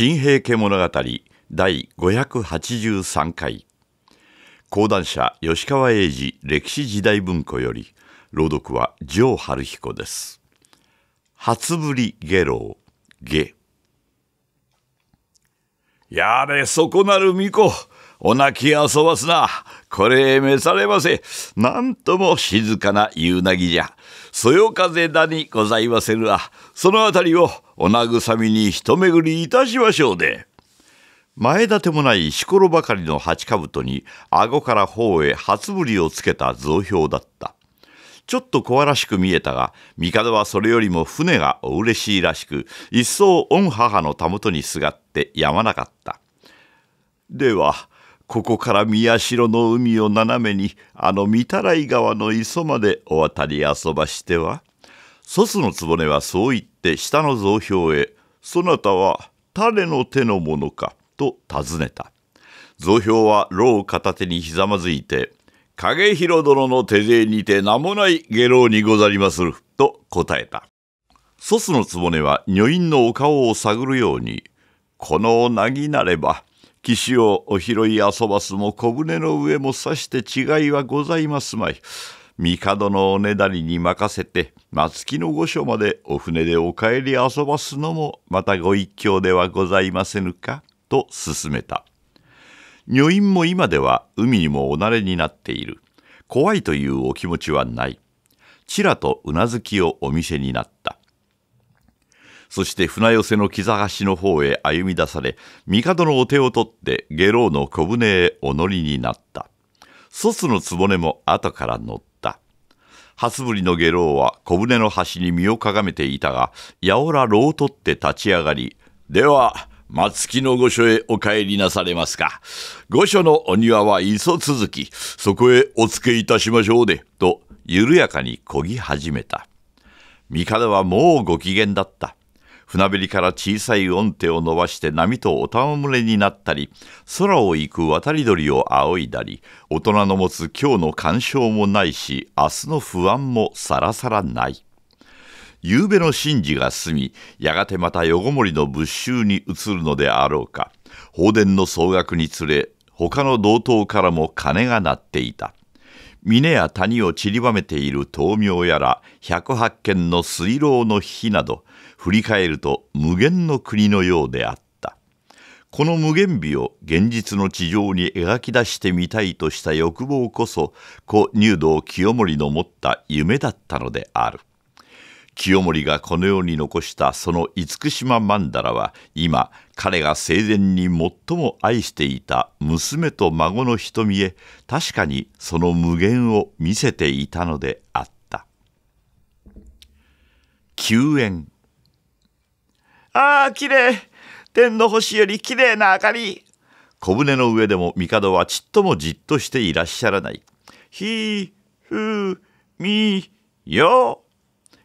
新平家物語第583回講談社吉川英治歴史時代文庫より朗読は城春彦です初ぶり下郎下やれそこなる巫女お泣き遊ばすな。これ召されませ。なんとも静かな夕凪じゃ。そよ風だにございませぬわ。そのあたりをお慰みに一巡りいたしましょうで。前立てもないしころばかりの八兜に顎から頬へ初ぶりをつけた造票だった。ちょっと小らしく見えたが、帝はそれよりも船がお嬉しいらしく、一層御母のたもとにすがってやまなかった。では、ここから宮代の海を斜めにあの御たらい川の磯までお渡り遊ばしては祖父の局はそう言って下の蔵票へ「そなたは誰の手のものか」と尋ねた蔵票は牢を片手にひざまずいて「影広殿の手勢にて名もない下郎にござりまする」と答えた祖父の局は女院のお顔を探るように「このなぎなれば」岸をお拾い遊ばすも小舟の上もさして違いはございますまい。帝のおねだりに任せて松木の御所までお船でお帰り遊ばすのもまたご一興ではございませぬか」と勧めた女院も今では海にもおなれになっている怖いというお気持ちはないちらとうなずきをお見せになったそして船寄せの木差橋の方へ歩み出され、帝のお手を取って下郎の小舟へお乗りになった。祖父の局も後から乗った。初ぶりの下郎は小舟の端に身をかがめていたが、やおら牢を取って立ち上がり、では、松木の御所へお帰りなされますか。御所のお庭は磯続き、そこへお付けいたしましょうで、と緩やかにこぎ始めた。帝はもうご機嫌だった。船べりから小さい音程を伸ばして波とお戯れになったり空を行く渡り鳥を仰いだり大人の持つ今日の干渉もないし明日の不安もさらさらない夕べの神事が済みやがてまた夜ごもりの仏臭に移るのであろうか放電の総額につれ他の同等からも鐘が鳴っていた峰や谷を散りばめている灯明やら108軒の水牢の火など振り返ると無限の国のようであったこの無限美を現実の地上に描き出してみたいとした欲望こそ故入道清盛の持った夢だったのである清盛がこの世に残したその厳島曼荼羅は今彼が生前に最も愛していた娘と孫の瞳へ確かにその無限を見せていたのであった救援ああきれい天の星よりきれいな明かり小舟の上でも帝はちっともじっとしていらっしゃらないひーふーみーよー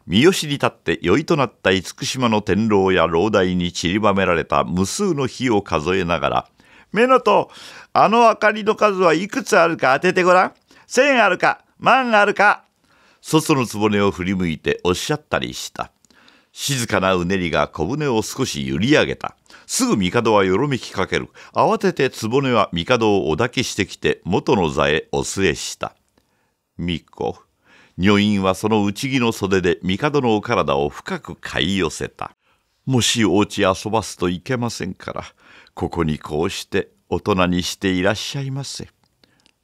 身を知り立って宵となった厳島の天狼や老台に散りばめられた無数の火を数えながら「目のとあの明かりの数はいくつあるか当ててごらん千あるか万あるか」外の局を振り向いておっしゃったりした静かなうねりが小舟を少し揺り上げたすぐ帝はよろめきかける慌てて局は帝をお抱きしてきて元の座へお据えした「巫女女院はその内着の袖で帝のお体を深く買い寄せた。もしお家遊ばすといけませんから、ここにこうして大人にしていらっしゃいませ。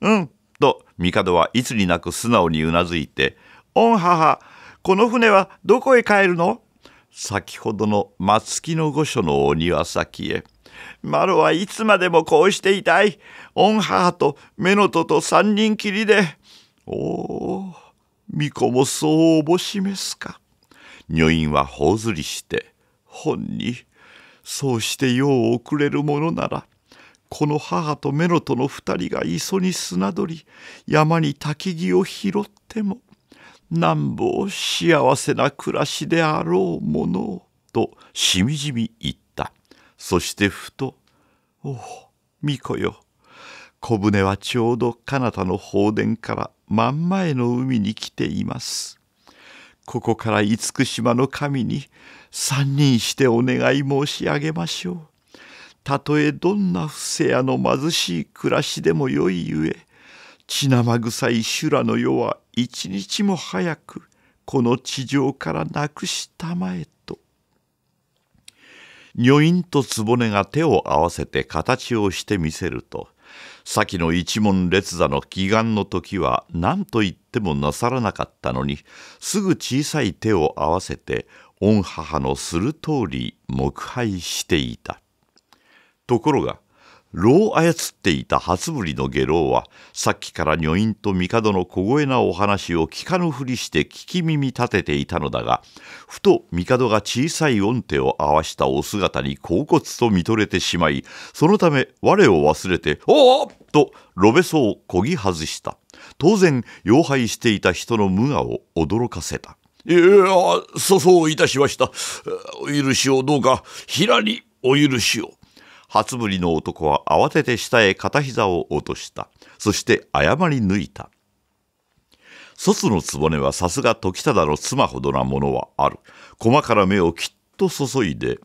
うん、と帝はいつになく素直にうなずいて、おん母、この船はどこへ帰るの先ほどの松木の御所のお庭先へ。マロはいつまでもこうしていたい。御母と目のとと三人きりで。おお。巫女もそうおぼしめすか。女院は頬ずりして、本に、そうして世を送れるものなら、この母とメロとの二人が磯に砂取り、山に焚木を拾っても、なんぼ幸せな暮らしであろうものを、としみじみ言った。そしてふと、おお、巫女よ、小舟はちょうど彼方の放電から真ん前の海に来ています。ここから厳島の神に三人してお願い申し上げましょう。たとえどんな不正屋の貧しい暮らしでもよいゆえ、血生臭い修羅の世は一日も早くこの地上からなくしたまえと。女院と局が手を合わせて形をしてみせると、先の一門列座の祈願の時は何と言ってもなさらなかったのにすぐ小さい手を合わせて御母のする通り黙拝していたところが炉を操っていた初ぶりの下郎はさっきから女院と帝の小声なお話を聞かぬふりして聞き耳立てていたのだがふと帝が小さい音程を合わしたお姿に恍惚と見とれてしまいそのため我を忘れて「おお!」とロべそをこぎ外した当然妖怪していた人の無我を驚かせた「いや粗相いたしましたお許しをどうか平にお許しを」。初ぶりの男は慌てて下へ片膝を落とした。そして謝り抜いた。卒の局はさすが時忠の妻ほどなものはある。細から目をきっと注いで、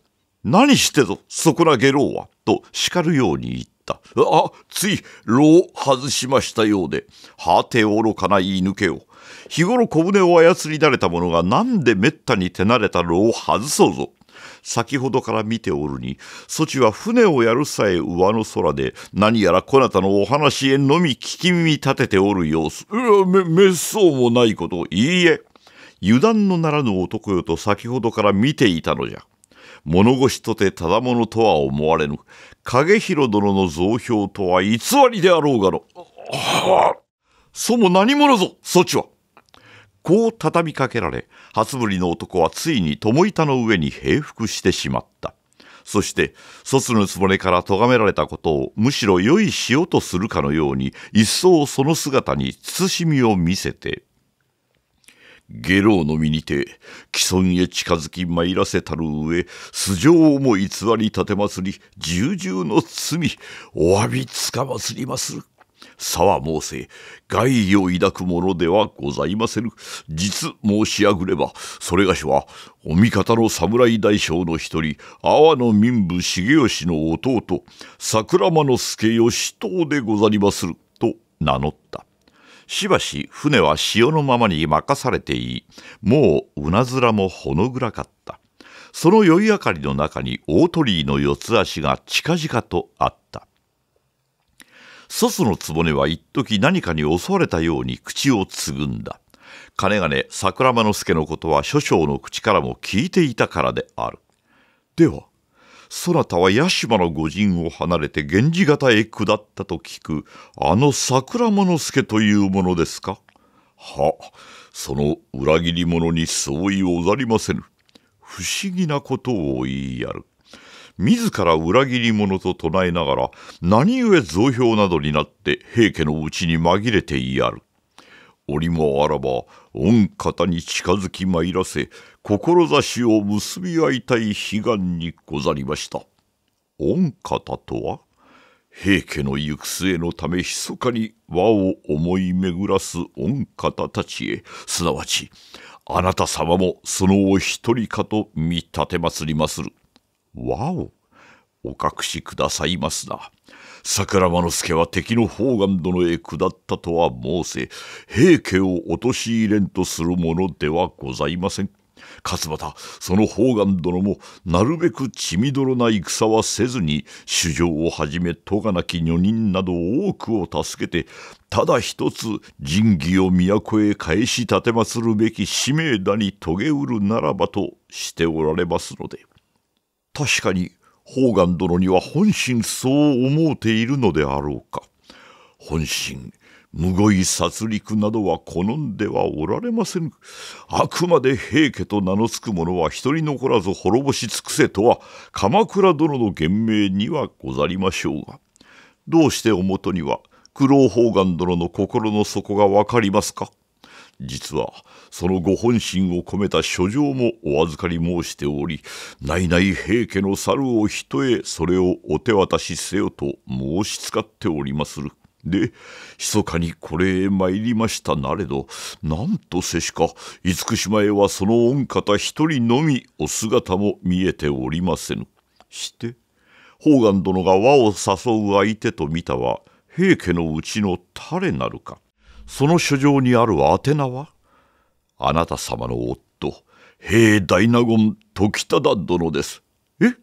何してぞ、そこら下郎は、と叱るように言った。あ、つい、炉を外しましたようで、果て愚かな言い抜けを。日頃小舟を操り慣れた者がなんでめったに手慣れた炉を外そうぞ。先ほどから見ておるにそちは船をやるさえ上の空で何やらこなたのお話へのみ聞き耳立てておる様子めめっそうもないこといいえ油断のならぬ男よと先ほどから見ていたのじゃ物腰とてただものとは思われぬ影広殿の増票とは偽りであろうがの。はあ、そも何者ぞそちはこう畳みかけられ、初ぶりの男はついに友板の上に平服してしまった。そして、卒のつもりから咎められたことをむしろ良いしようとするかのように、一層その姿に慎みを見せて、下老の身にて、既存へ近づき参らせたる上、素性をも偽り立てますり、重々の罪、お詫びつかまつりまする。さは申せ、害意を抱くものではございませぬ。実申し上ぐれば、それがしは、お味方の侍大将の一人、阿波の民部重吉の弟、桜間之助義藤でござりまする、と名乗った。しばし船は潮のままに任されていい、もううなずらもほの暗かった。その酔い明かりの中に大鳥居の四つ足が近々とあった。祖父の局は一時何かに襲われたように口をつぐんだ。金がね桜間之助のことは諸将の口からも聞いていたからである。では、そなたは屋島の御陣を離れて源氏方へ下ったと聞く、あの桜間之助というものですかは、その裏切り者に相違おざりませぬ。不思議なことを言いやる。自ら裏切り者と唱えながら、何故増票などになって平家のうちに紛れていやる。折もあらば、御方に近づきまいらせ、志を結び合いたい悲願にござりました。御方とは平家の行く末のため密かに和を思い巡らす御方たちへすなわちあなた様もそのお一人かと見立てますりまする。わおお隠しくださいますな。桜間之助は敵の方眼殿へ下ったとは申せ、平家を陥れんとするものではございません。勝又、その方眼殿も、なるべく血みどろな戦はせずに、主将をはじめ、咎なき女人など多くを助けて、ただ一つ、仁義を都へ返し奉るべき使命だに遂げうるならばとしておられますので。確かに宝願殿には本心そう思うているのであろうか。本心、むごい殺戮などは好んではおられませぬ。あくまで平家と名のつく者は一人残らず滅ぼし尽くせとは鎌倉殿の厳命にはござりましょうが。どうしておもとには九郎宝願殿の心の底がわかりますか実はそのご本心を込めた書状もお預かり申しており内々平家の猿を人へそれをお手渡しせよと申し使っておりまする。で、密かにこれへ参りましたなれど、なんとせしか、厳島へはその御方一人のみお姿も見えておりませぬ。して、宝願殿が和を誘う相手と見たは、平家のうちの誰なるか。その書状にある宛名はあなた様の夫平大納言時忠殿です。え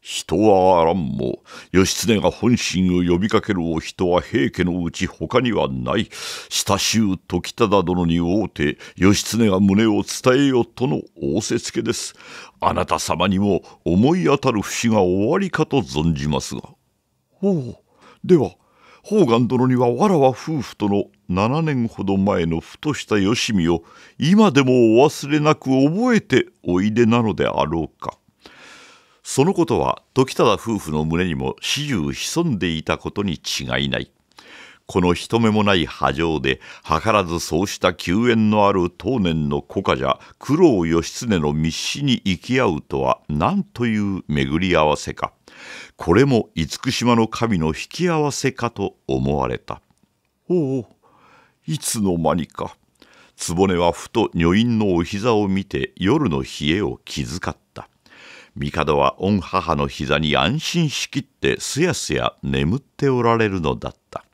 人はあらんも義経が本心を呼びかけるお人は平家のうち他にはない親しゅう時忠殿に応うて義経が胸を伝えよとの仰せつけですあなた様にも思い当たる節が終わりかと存じますがほう、では宝願殿にはわらわ夫婦との7年ほど前のふとしたよしみを今でもお忘れなく覚えておいでなのであろうか。そのことは時忠夫婦の胸にも始終潜んでいたことに違いない。この人目もない波状で図らずそうした救援のある当年の古家じゃ九郎義経の密使に行き合うとは何という巡り合わせかこれも厳島の神の引き合わせかと思われた。おおいつの間にかねはふと女院のお膝を見て夜の冷えを気遣った帝は御母の膝に安心しきってすやすや眠っておられるのだった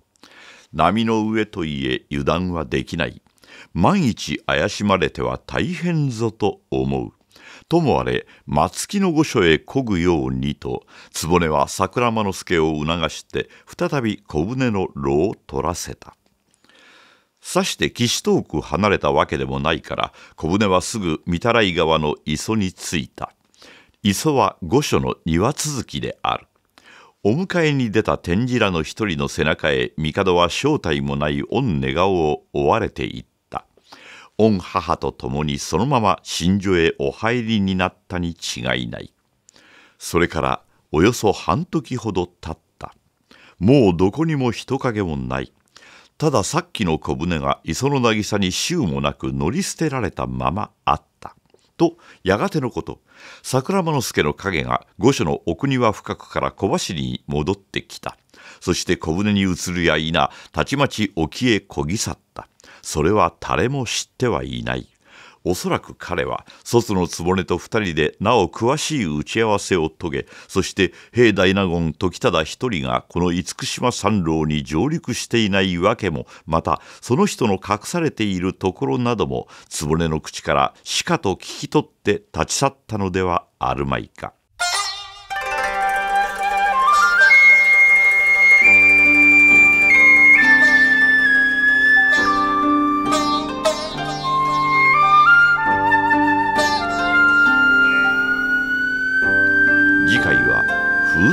波の上といえ油断はできない万一怪しまれては大変ぞと思うともあれ松木の御所へこぐようにとねは桜間之助を促して再び小舟の炉を取らせたさして岸遠く離れたわけでもないから小舟はすぐ御手洗川の磯に着いた磯は御所の庭続きであるお迎えに出た天寺の一人の背中へ帝は正体もない御寝顔を追われていった御母と共にそのまま新所へお入りになったに違いないそれからおよそ半時ほど経ったもうどこにも人影もないたださっきの小舟が磯の渚に臭もなく乗り捨てられたままあった。と、やがてのこと、桜間之助の影が御所の奥庭深くから小走りに戻ってきた。そして小舟に移るや否、たちまち沖へこぎ去った。それは誰も知ってはいない。おそらく彼は卒の局と二人でなお詳しい打ち合わせを遂げそして兵大納言時忠一人がこの厳島三郎に上陸していないわけもまたその人の隠されているところなども局の口からしかと聞き取って立ち去ったのではあるまいか。